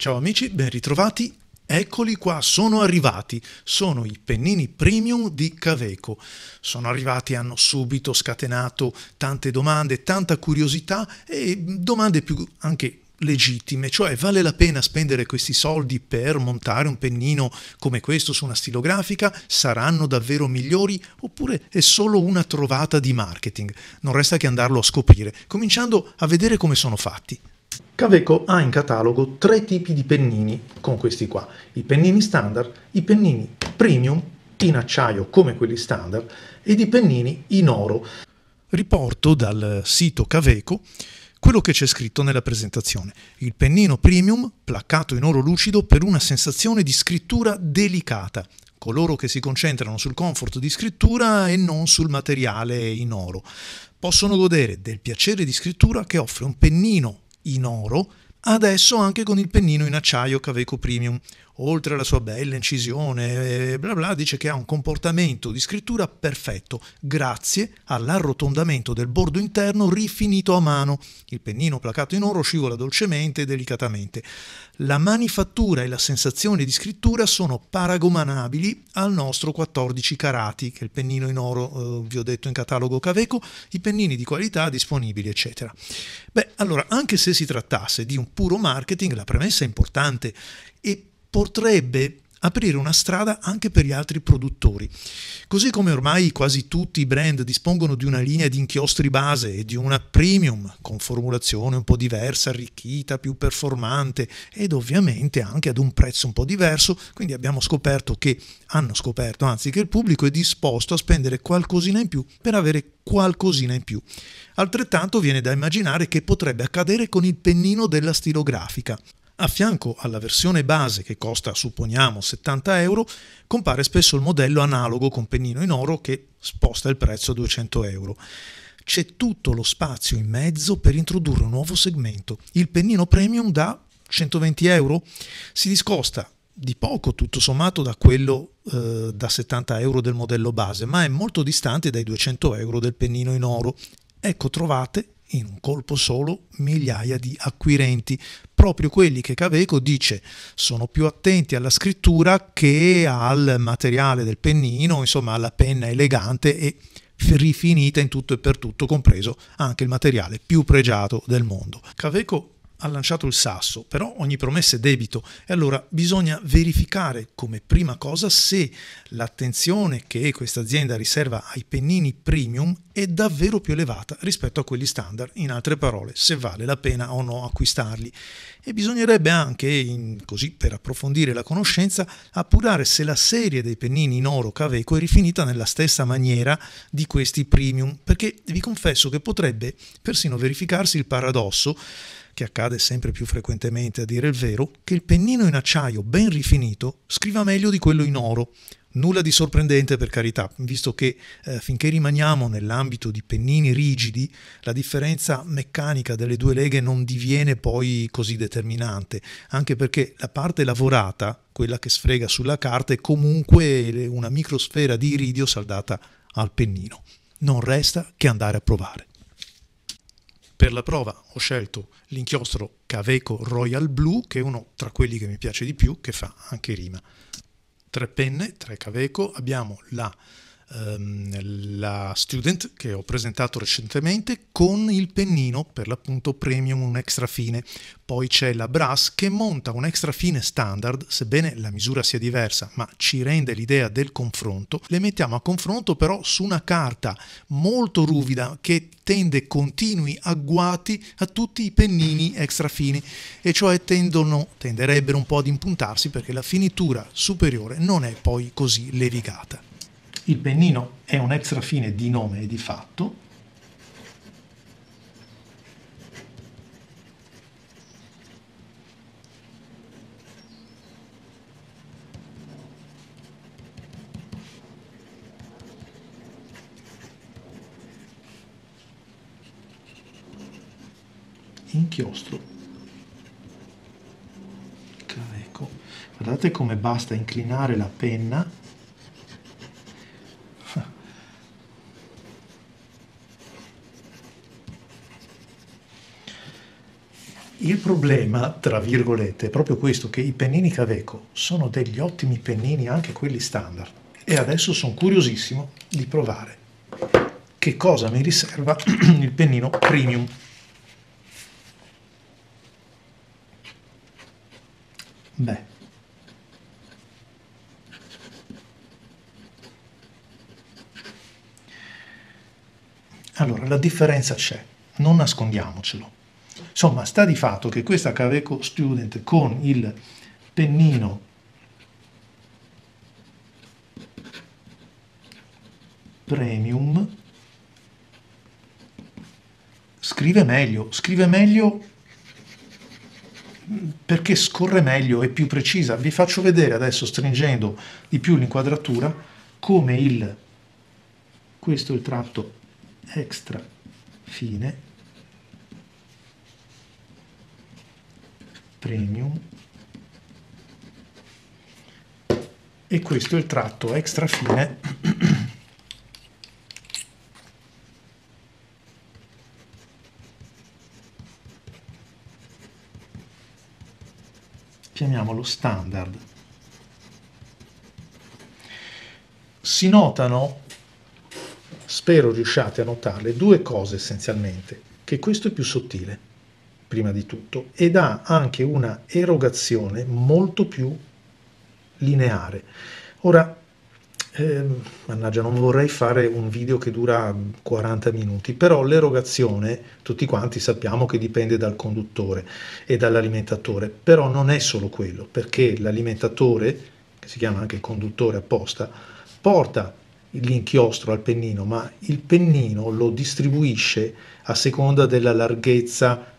Ciao amici, ben ritrovati. Eccoli qua, sono arrivati, sono i pennini premium di Caveco. Sono arrivati, hanno subito scatenato tante domande, tanta curiosità e domande più anche legittime, cioè vale la pena spendere questi soldi per montare un pennino come questo su una stilografica? Saranno davvero migliori oppure è solo una trovata di marketing? Non resta che andarlo a scoprire, cominciando a vedere come sono fatti. Caveco ha in catalogo tre tipi di pennini con questi qua, i pennini standard, i pennini premium in acciaio come quelli standard ed i pennini in oro. Riporto dal sito Caveco quello che c'è scritto nella presentazione. Il pennino premium, placcato in oro lucido per una sensazione di scrittura delicata. Coloro che si concentrano sul comfort di scrittura e non sul materiale in oro possono godere del piacere di scrittura che offre un pennino in oro, adesso anche con il pennino in acciaio Caveco Premium, oltre alla sua bella incisione, eh, bla bla, dice che ha un comportamento di scrittura perfetto grazie all'arrotondamento del bordo interno rifinito a mano. Il pennino placato in oro scivola dolcemente e delicatamente. La manifattura e la sensazione di scrittura sono paragonabili al nostro 14 carati, che è il pennino in oro, eh, vi ho detto in catalogo Caveco, i pennini di qualità disponibili, eccetera. Beh, allora, anche se si trattasse di un puro marketing, la premessa è importante e potrebbe aprire una strada anche per gli altri produttori. Così come ormai quasi tutti i brand dispongono di una linea di inchiostri base e di una premium con formulazione un po' diversa, arricchita, più performante ed ovviamente anche ad un prezzo un po' diverso, quindi abbiamo scoperto che hanno scoperto, anzi che il pubblico è disposto a spendere qualcosina in più per avere qualcosina in più. Altrettanto viene da immaginare che potrebbe accadere con il pennino della stilografica a fianco alla versione base che costa, supponiamo, 70 euro, compare spesso il modello analogo con pennino in oro che sposta il prezzo a 200 euro. C'è tutto lo spazio in mezzo per introdurre un nuovo segmento, il pennino premium da 120 euro. Si discosta di poco tutto sommato da quello eh, da 70 euro del modello base, ma è molto distante dai 200 euro del pennino in oro. Ecco, trovate in un colpo solo migliaia di acquirenti, proprio quelli che Caveco dice sono più attenti alla scrittura che al materiale del pennino, insomma alla penna elegante e rifinita in tutto e per tutto, compreso anche il materiale più pregiato del mondo. Caveco ha lanciato il sasso, però ogni promessa è debito e allora bisogna verificare come prima cosa se l'attenzione che questa azienda riserva ai pennini premium è davvero più elevata rispetto a quelli standard, in altre parole se vale la pena o no acquistarli. E bisognerebbe anche, in, così per approfondire la conoscenza, appurare se la serie dei pennini in oro Caveco è rifinita nella stessa maniera di questi premium, perché vi confesso che potrebbe persino verificarsi il paradosso che accade sempre più frequentemente a dire il vero, che il pennino in acciaio ben rifinito scriva meglio di quello in oro. Nulla di sorprendente per carità, visto che eh, finché rimaniamo nell'ambito di pennini rigidi, la differenza meccanica delle due leghe non diviene poi così determinante, anche perché la parte lavorata, quella che sfrega sulla carta, è comunque una microsfera di iridio saldata al pennino. Non resta che andare a provare. Per la prova ho scelto l'inchiostro Caveco Royal Blue, che è uno tra quelli che mi piace di più, che fa anche rima. Tre penne, tre Caveco, abbiamo la ehm, la student che ho presentato recentemente con il pennino per l'appunto premium un extra fine. Poi c'è la brass che monta un extra fine standard, sebbene la misura sia diversa, ma ci rende l'idea del confronto. Le mettiamo a confronto però su una carta molto ruvida che tende continui agguati a tutti i pennini extra fini e cioè tendono, tenderebbero un po' ad impuntarsi perché la finitura superiore non è poi così levigata. Il pennino è un fine di nome e di fatto. Inchiostro. Careco. Guardate come basta inclinare la penna problema, tra virgolette, è proprio questo, che i pennini Caveco sono degli ottimi pennini, anche quelli standard, e adesso sono curiosissimo di provare che cosa mi riserva il pennino premium. Beh. Allora, la differenza c'è, non nascondiamocelo. Insomma, sta di fatto che questa Caveco Student con il pennino premium scrive meglio, scrive meglio perché scorre meglio, è più precisa. Vi faccio vedere adesso stringendo di più l'inquadratura come il questo è il tratto extra fine premium e questo è il tratto extra fine chiamiamolo standard si notano spero riusciate a notarle due cose essenzialmente che questo è più sottile prima di tutto, ed ha anche una erogazione molto più lineare. Ora, eh, mannaggia, non vorrei fare un video che dura 40 minuti, però l'erogazione, tutti quanti sappiamo che dipende dal conduttore e dall'alimentatore, però non è solo quello, perché l'alimentatore, che si chiama anche conduttore apposta, porta l'inchiostro al pennino, ma il pennino lo distribuisce a seconda della larghezza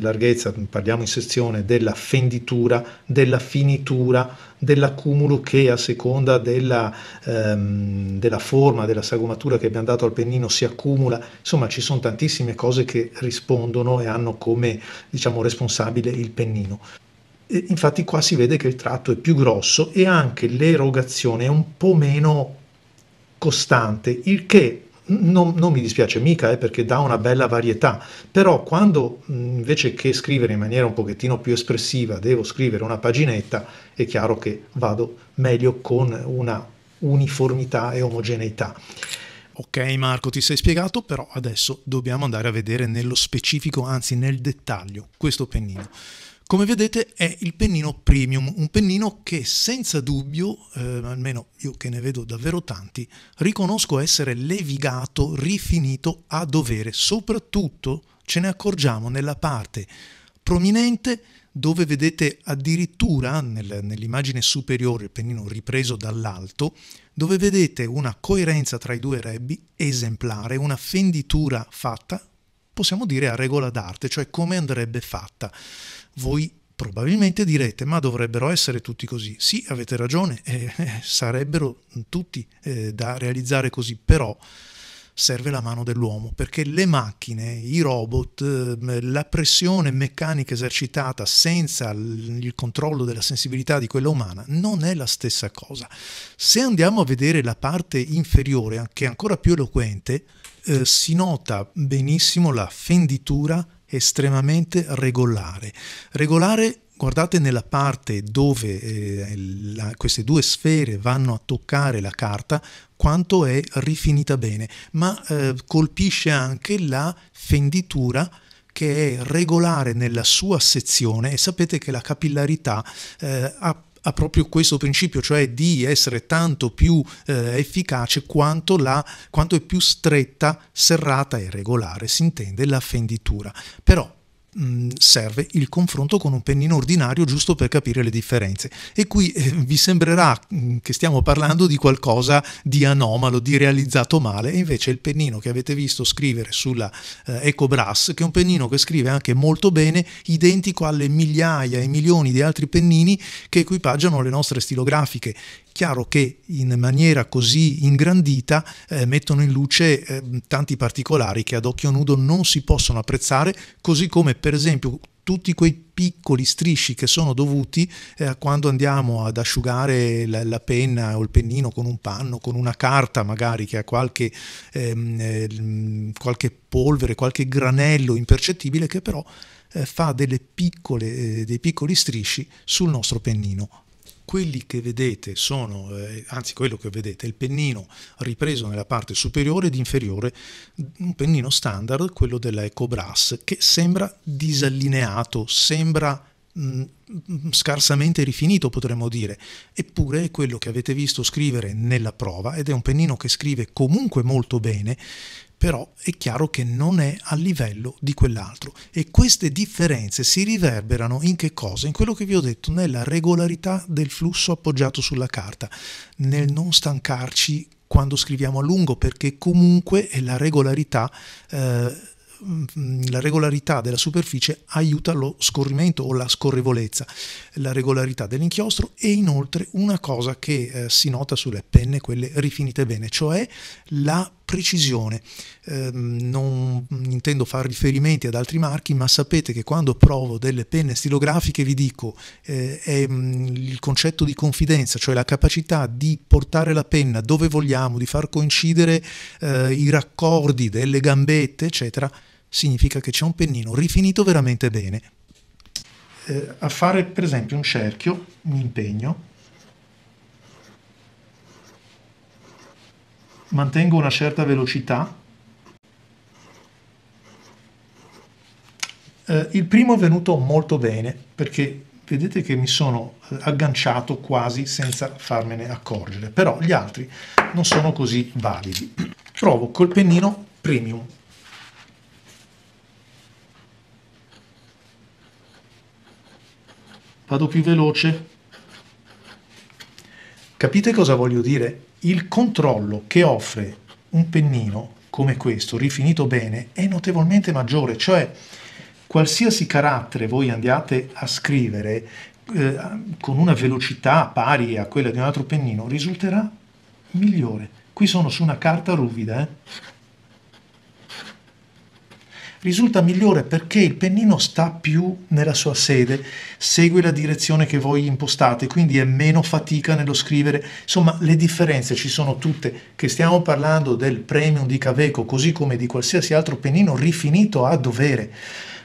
larghezza, parliamo in sezione, della fenditura, della finitura, dell'accumulo che a seconda della, ehm, della, forma, della sagomatura che abbiamo dato al pennino si accumula, insomma ci sono tantissime cose che rispondono e hanno come diciamo, responsabile il pennino. E infatti qua si vede che il tratto è più grosso e anche l'erogazione è un po' meno costante, il che non, non, mi dispiace mica eh, perché dà una bella varietà, però quando invece che scrivere in maniera un pochettino più espressiva devo scrivere una paginetta, è chiaro che vado meglio con una uniformità e omogeneità. Ok Marco, ti sei spiegato, però adesso dobbiamo andare a vedere nello specifico, anzi nel dettaglio, questo pennino. Come vedete è il pennino premium, un pennino che senza dubbio, eh, almeno io che ne vedo davvero tanti, riconosco essere levigato, rifinito a dovere. Soprattutto ce ne accorgiamo nella parte prominente dove vedete addirittura nel, nell'immagine superiore il pennino ripreso dall'alto, dove vedete una coerenza tra i due rebbi esemplare, una fenditura fatta possiamo dire a regola d'arte, cioè come andrebbe fatta. Voi probabilmente direte, ma dovrebbero essere tutti così. Sì, avete ragione, eh, sarebbero tutti eh, da realizzare così, però serve la mano dell'uomo, perché le macchine, i robot, ehm, la pressione meccanica esercitata senza il controllo della sensibilità di quella umana non è la stessa cosa. Se andiamo a vedere la parte inferiore, che è ancora più eloquente, eh, si nota benissimo la fenditura estremamente regolare. Regolare guardate nella parte dove eh, la, queste due sfere vanno a toccare la carta quanto è rifinita bene, ma eh, colpisce anche la fenditura che è regolare nella sua sezione e sapete che la capillarità eh, ha ha proprio questo principio, cioè di essere tanto più eh, efficace quanto, la, quanto è più stretta, serrata e regolare, si intende la fenditura. Però Mm, serve il confronto con un pennino ordinario giusto per capire le differenze. E qui eh, vi sembrerà mm, che stiamo parlando di qualcosa di anomalo, di realizzato male, invece il pennino che avete visto scrivere sulla eh, EcoBrass, che è un pennino che scrive anche molto bene, identico alle migliaia e milioni di altri pennini che equipaggiano le nostre stilografiche chiaro che in maniera così ingrandita eh, mettono in luce eh, tanti particolari che ad occhio nudo non si possono apprezzare, così come per esempio tutti quei piccoli strisci che sono dovuti eh, quando andiamo ad asciugare la, la, penna o il pennino con un panno, con una carta magari che ha qualche, ehm, eh, qualche polvere, qualche granello impercettibile che però eh, fa delle piccole, eh, dei piccoli strisci sul nostro pennino quelli che vedete sono, eh, anzi quello che vedete è il pennino ripreso nella parte superiore ed inferiore, un pennino standard, quello della EcoBrass, che sembra disallineato, sembra mm, scarsamente rifinito potremmo dire, eppure è quello che avete visto scrivere nella prova ed è un pennino che scrive comunque molto bene però è chiaro che non è a livello di quell'altro e queste differenze si riverberano in che cosa? In quello che vi ho detto, nella regolarità del flusso appoggiato sulla carta, nel non stancarci quando scriviamo a lungo perché comunque è la regolarità eh, la regolarità della superficie aiuta lo scorrimento o la scorrevolezza, la regolarità dell'inchiostro e inoltre una cosa che eh, si nota sulle penne, quelle rifinite bene, cioè la precisione. Eh, non intendo fare riferimenti ad altri marchi, ma sapete che quando provo delle penne stilografiche vi dico eh, è mm, il concetto di confidenza, cioè la capacità di portare la penna dove vogliamo, di far coincidere eh, i raccordi delle gambette, eccetera, significa che c'è un pennino rifinito veramente bene. Eh, a fare per esempio un cerchio un impegno mantengo una certa velocità, eh, il primo è venuto molto bene perché vedete che mi sono agganciato quasi senza farmene accorgere, però gli altri non sono così validi. Provo col pennino premium. Vado più veloce, Capite cosa voglio dire? Il controllo che offre un pennino come questo, rifinito bene, è notevolmente maggiore, cioè qualsiasi carattere voi andiate a scrivere eh, con una velocità pari a quella di un altro pennino risulterà migliore. Qui sono su una carta ruvida, eh? risulta migliore perché il pennino sta più nella sua sede, segue la direzione che voi impostate, quindi è meno fatica nello scrivere. Insomma, le differenze ci sono tutte, che stiamo parlando del premium di Caveco, così come di qualsiasi altro pennino rifinito a dovere.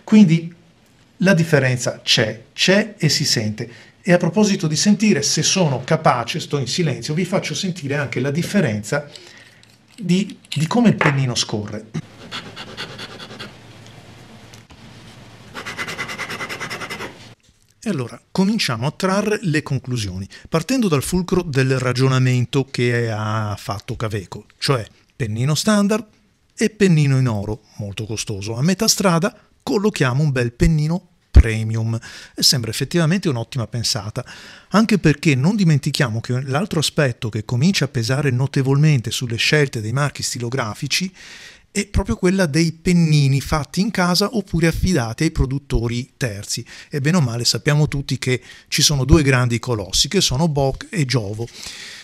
Quindi la differenza c'è, c'è e si sente. E a proposito di sentire, se sono capace, sto in silenzio, vi faccio sentire anche la differenza di, di come il pennino scorre. E allora cominciamo a trarre le conclusioni, partendo dal fulcro del ragionamento che ha fatto Caveco, cioè pennino standard e pennino in oro, molto costoso. A metà strada collochiamo un bel pennino premium. E sembra effettivamente un'ottima pensata, anche perché non dimentichiamo che l'altro aspetto che comincia a pesare notevolmente sulle scelte dei marchi stilografici è proprio quella dei pennini fatti in casa oppure affidati ai produttori terzi. E bene o male sappiamo tutti che ci sono due grandi colossi, che sono Boc e Giovo.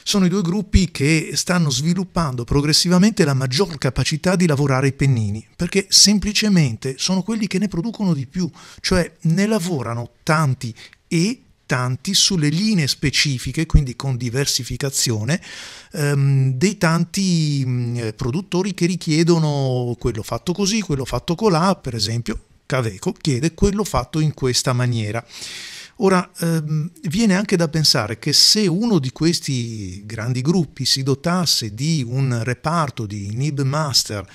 Sono i due gruppi che stanno sviluppando progressivamente la maggior capacità di lavorare i pennini, perché semplicemente sono quelli che ne producono di più, cioè ne lavorano tanti e impattanti sulle linee specifiche, quindi con diversificazione, ehm, dei tanti mh, mm, eh, produttori che richiedono quello fatto così, quello fatto colà, per esempio Caveco chiede quello fatto in questa maniera. Ora, ehm, viene anche da pensare che se uno di questi grandi gruppi si dotasse di un reparto di NIB Master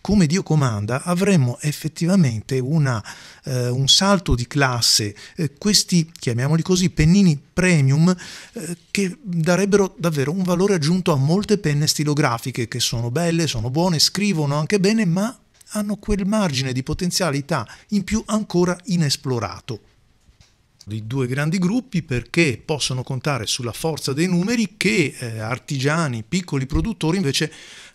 come Dio comanda, avremmo effettivamente una, eh, un salto di classe, eh, questi, chiamiamoli così, pennini premium, eh, che darebbero davvero un valore aggiunto a molte penne stilografiche, che sono belle, sono buone, scrivono anche bene, ma hanno quel margine di potenzialità in più ancora inesplorato dei due grandi gruppi perché possono contare sulla forza dei numeri che eh, artigiani, piccoli produttori invece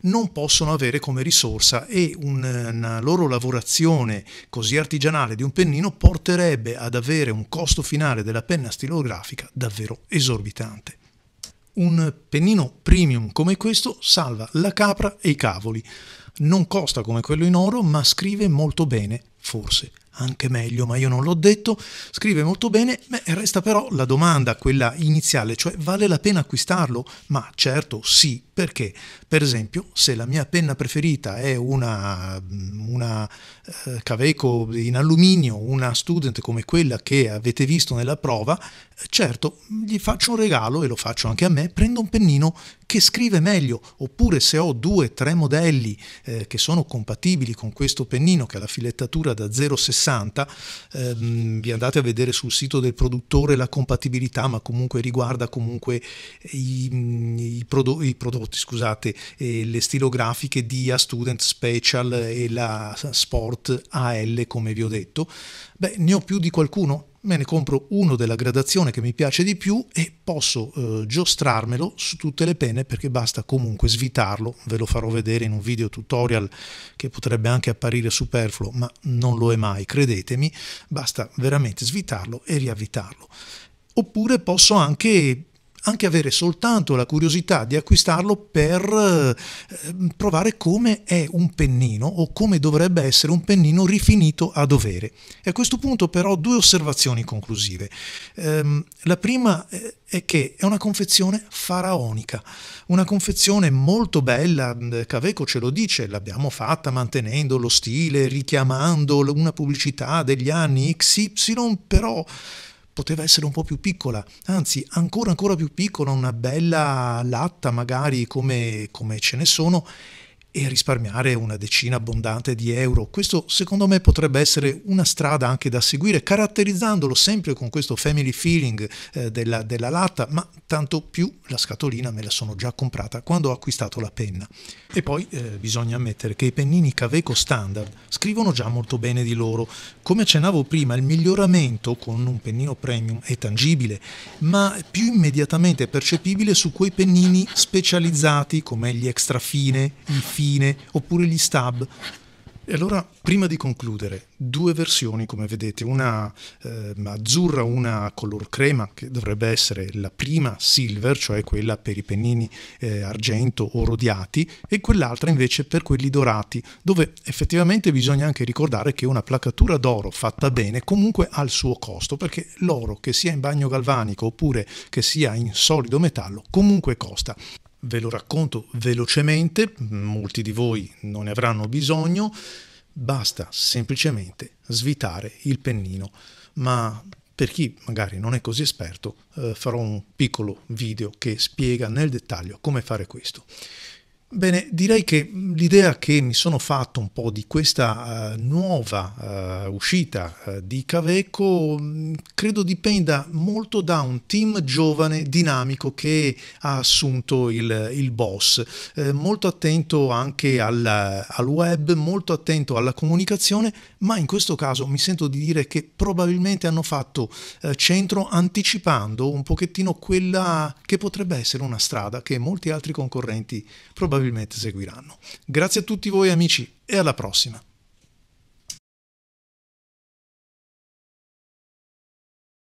non possono avere come risorsa e un, una loro lavorazione così artigianale di un pennino porterebbe ad avere un costo finale della penna stilografica davvero esorbitante. Un pennino premium come questo salva la capra e i cavoli. Non costa come quello in oro, ma scrive molto bene, forse anche meglio, ma io non l'ho detto, scrive molto bene, beh, resta però la domanda, quella iniziale, cioè vale la pena acquistarlo? Ma certo sì, perché per esempio se la mia penna preferita è una, una eh, Caveco in alluminio, una Student come quella che avete visto nella prova, certo gli faccio un regalo e lo faccio anche a me, prendo un pennino che scrive meglio, oppure se ho due, tre modelli eh, che sono compatibili con questo pennino che ha la filettatura da 0,60, 60, ehm, vi andate a vedere sul sito del produttore la compatibilità, ma comunque riguarda comunque i, i, prodo, i prodotti, scusate, eh, le stilografiche di A Student Special e la Sport AL, come vi ho detto. Beh, ne ho più di qualcuno? me ne compro uno della gradazione che mi piace di più e posso eh, giostrarmelo su tutte le penne perché basta comunque svitarlo, ve lo farò vedere in un video tutorial che potrebbe anche apparire superfluo ma non lo è mai, credetemi, basta veramente svitarlo e riavvitarlo. Oppure posso anche anche avere soltanto la curiosità di acquistarlo per eh, provare come è un pennino o come dovrebbe essere un pennino rifinito a dovere. E a questo punto però due osservazioni conclusive. Ehm, la prima eh, è che è una confezione faraonica, una confezione molto bella, mm, Caveco ce lo dice, l'abbiamo fatta mantenendo lo stile, richiamando una pubblicità degli anni XY, però poteva essere un po' più piccola, anzi ancora ancora più piccola, una bella latta magari come, come ce ne sono e risparmiare una decina abbondante di euro. Questo secondo me potrebbe essere una strada anche da seguire, caratterizzandolo sempre con questo family feeling eh, della, della latta, ma tanto più la scatolina me la sono già comprata quando ho acquistato la penna. E poi eh, bisogna ammettere che i pennini Caveco standard scrivono già molto bene di loro. Come accennavo prima, il miglioramento con un pennino premium è tangibile, ma più immediatamente percepibile su quei pennini specializzati come gli extra fine, i fine, spine oppure gli stab. E allora, prima di concludere, due versioni, come vedete, una eh, azzurra, una color crema, che dovrebbe essere la prima silver, cioè quella per i pennini eh, argento o rodiati, e quell'altra invece per quelli dorati, dove effettivamente bisogna anche ricordare che una placatura d'oro fatta bene comunque ha il suo costo, perché l'oro, che sia in bagno galvanico oppure che sia in solido metallo, comunque costa. Ve lo racconto velocemente, molti di voi non ne avranno bisogno, basta semplicemente svitare il pennino, ma per chi magari non è così esperto eh, farò un piccolo video che spiega nel dettaglio come fare questo. Bene, direi che l'idea che mi sono fatto un po' di questa uh, nuova uh, uscita uh, di Caveco mm, credo dipenda molto da un team giovane, dinamico che ha assunto il, il boss, eh, molto attento anche al, al, web, molto attento alla comunicazione, ma in questo caso mi sento di dire che probabilmente hanno fatto centro anticipando un pochettino quella che potrebbe essere una strada che molti altri concorrenti probabilmente probabilmente seguiranno. Grazie a tutti voi amici e alla prossima.